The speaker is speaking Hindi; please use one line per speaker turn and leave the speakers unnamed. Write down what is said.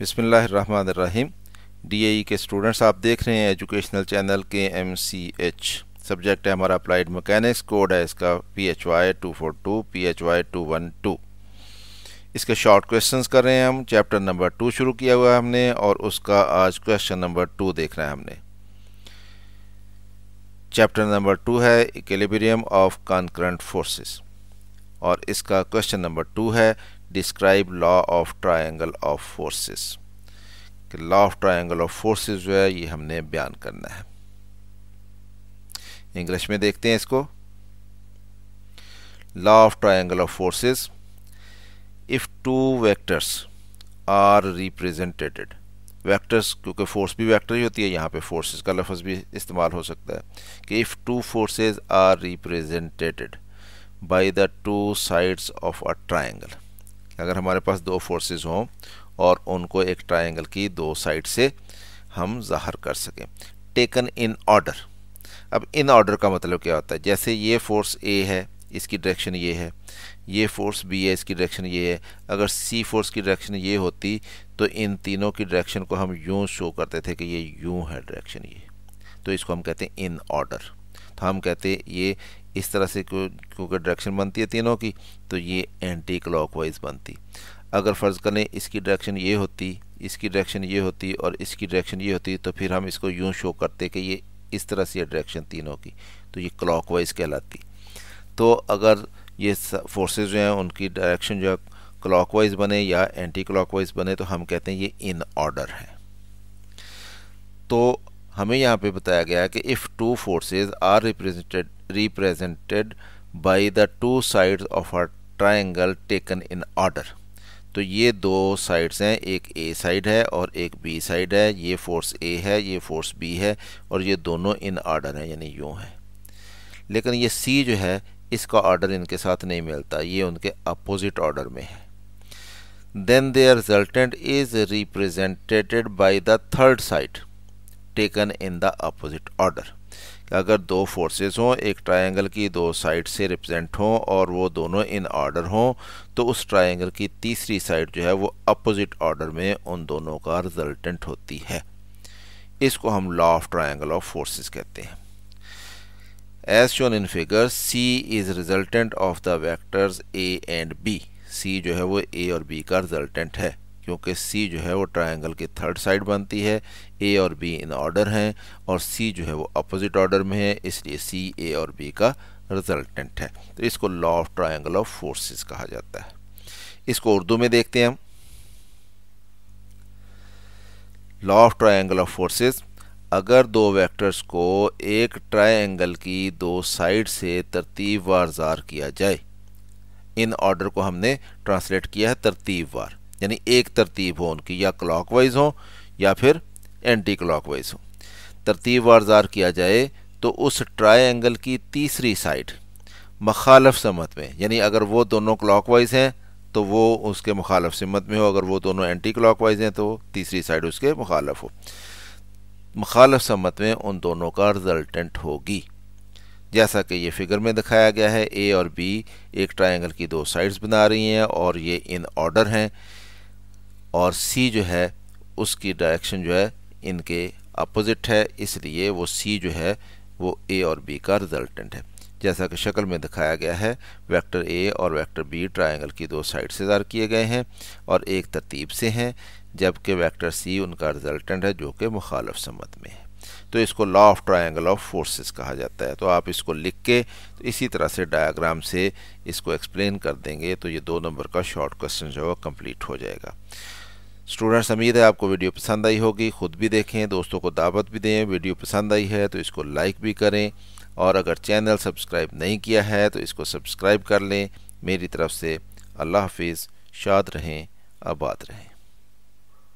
बसमीम डी ए के स्टूडेंट्स आप देख रहे हैं educational channel K M C H subject है हमारा अप्लाइड मकैनिक्स कोड है इसका P H Y two four two P H Y two one two इसके शॉर्ट क्वेश्चन कर रहे हैं हम चैप्टर नंबर टू शुरू किया हुआ है हमने और उसका आज क्वेश्चन नंबर टू देख रहे हैं हमने चैप्टर नंबर टू है इक्लेबेरियम ऑफ कॉन्करेंट फोर्सेस और इसका क्वेश्चन नंबर टू है describe law of triangle of forces कि law of triangle of forces जो है ये हमने बयान करना है इंग्लिश में देखते हैं इसको law of triangle of forces if two vectors are represented vectors क्योंकि फोर्स भी वेक्टर ही होती है यहाँ पे फोर्सेस का लफज भी इस्तेमाल हो सकता है कि if two forces are represented by the two sides of a triangle अगर हमारे पास दो फोर्सेस हों और उनको एक ट्रायंगल की दो साइड से हम ज़ाहर कर सकें टेकन इन ऑर्डर अब इन ऑर्डर का मतलब क्या होता है जैसे ये फोर्स ए है इसकी डायरेक्शन ये है ये फोर्स बी है इसकी डायरेक्शन ये है अगर सी फोर्स की डायरेक्शन ये होती तो इन तीनों की डायरेक्शन को हम यूँ शो करते थे कि ये यूँ है डायरेक्शन ये तो इसको हम कहते हैं इन ऑर्डर तो हम कहते ये इस तरह से क्योंकि डायरेक्शन बनती है तीनों की तो ये एंटी क्लॉकवाइज बनती अगर फ़र्ज़ करें इसकी डायरेक्शन ये होती इसकी डायरेक्शन ये होती और इसकी डायरेक्शन ये होती तो फिर हम इसको यूँ शो करते कि ये इस तरह से डायरेक्शन तीनों की तो ये क्लॉक कहलाती तो अगर ये फोर्सेज जो हैं उनकी डायरेक्शन जो है क्लॉकवाइज बने या एंटी क्लॉकवाइज बने तो हम कहते हैं ये इन ऑर्डर है तो हमें यहाँ पे बताया गया है कि if two forces are represented represented by the two sides of a triangle taken in order तो ये दो साइड्स हैं एक ए साइड है और एक बी साइड है ये फोर्स ए है ये फोर्स बी है और ये दोनों इन ऑर्डर हैं यानी यूँ हैं लेकिन ये सी जो है इसका ऑर्डर इनके साथ नहीं मिलता ये उनके अपोजिट ऑर्डर में है then their resultant is represented by the third side taken in the opposite order अगर दो फोर्सेस हों एक ट्रायंगल की दो साइड से रिप्रेजेंट हों और वो दोनों इन ऑर्डर हों तो उस ट्रायंगल की तीसरी साइड जो है वो अपोजिट ऑर्डर में उन दोनों का रिजल्टेंट होती है इसको हम law of triangle of forces कहते हैं as shown in figure C is resultant of the vectors A and B C जो है वो ए और बी का रिजल्टेंट है क्योंकि सी जो है वो ट्रायंगल की थर्ड साइड बनती है ए और बी इन ऑर्डर हैं और सी जो है वो अपोजिट ऑर्डर में है इसलिए सी ए और बी का रिजल्टेंट है तो इसको law of triangle of forces कहा जाता है इसको उर्दू में देखते हैं हम law of triangle of forces अगर दो वेक्टर्स को एक ट्रायंगल की दो साइड से तरतीब वार जार किया जाए इन ऑर्डर को हमने ट्रांसलेट किया है तरतीब वार यानी एक तरतीब हो उनकी या क्लाक वाइज हो या फिर एंटी क्लाक वाइज हो तरतीब वारजार किया जाए तो उस ट्राई एंगल की तीसरी साइड मखालफ समत में यानी अगर वो दोनों क्लाक वाइज हैं तो वो उसके मुखालफ समत में हो अगर वो दोनों एंटी क्लाक वाइज हैं तो तीसरी साइड उसके मुखालफ हो मुखालफ समत में उन दोनों का रिजल्टेंट होगी जैसा कि ये फिगर में दिखाया गया है ए और बी एक ट्राइंगल की दो साइड्स बना रही हैं और ये इन ऑर्डर हैं और सी जो है उसकी डायरेक्शन जो है इनके अपोज़िट है इसलिए वो सी जो है वो ए और बी का रिजल्टेंट है जैसा कि शक्ल में दिखाया गया है वेक्टर ए और वेक्टर बी ट्रायंगल की दो साइड से ज़ार किए गए हैं और एक तरतीब से हैं जबकि वेक्टर सी उनका रिजल्टेंट है जो कि मुखालफ समत में है तो इसको law of triangle of forces कहा जाता है तो आप इसको लिख के तो इसी तरह से डायग्राम से इसको एक्सप्लेन कर देंगे तो ये दो नंबर का शॉर्ट क्वेश्चन जो है कंप्लीट हो जाएगा स्टूडेंट्स उम्मीद है आपको वीडियो पसंद आई होगी ख़ुद भी देखें दोस्तों को दावत भी दें वीडियो पसंद आई है तो इसको लाइक भी करें और अगर चैनल सब्सक्राइब नहीं किया है तो इसको सब्सक्राइब कर लें मेरी तरफ से अल्लाह हाफिज़ शाद रहें आबाद रहें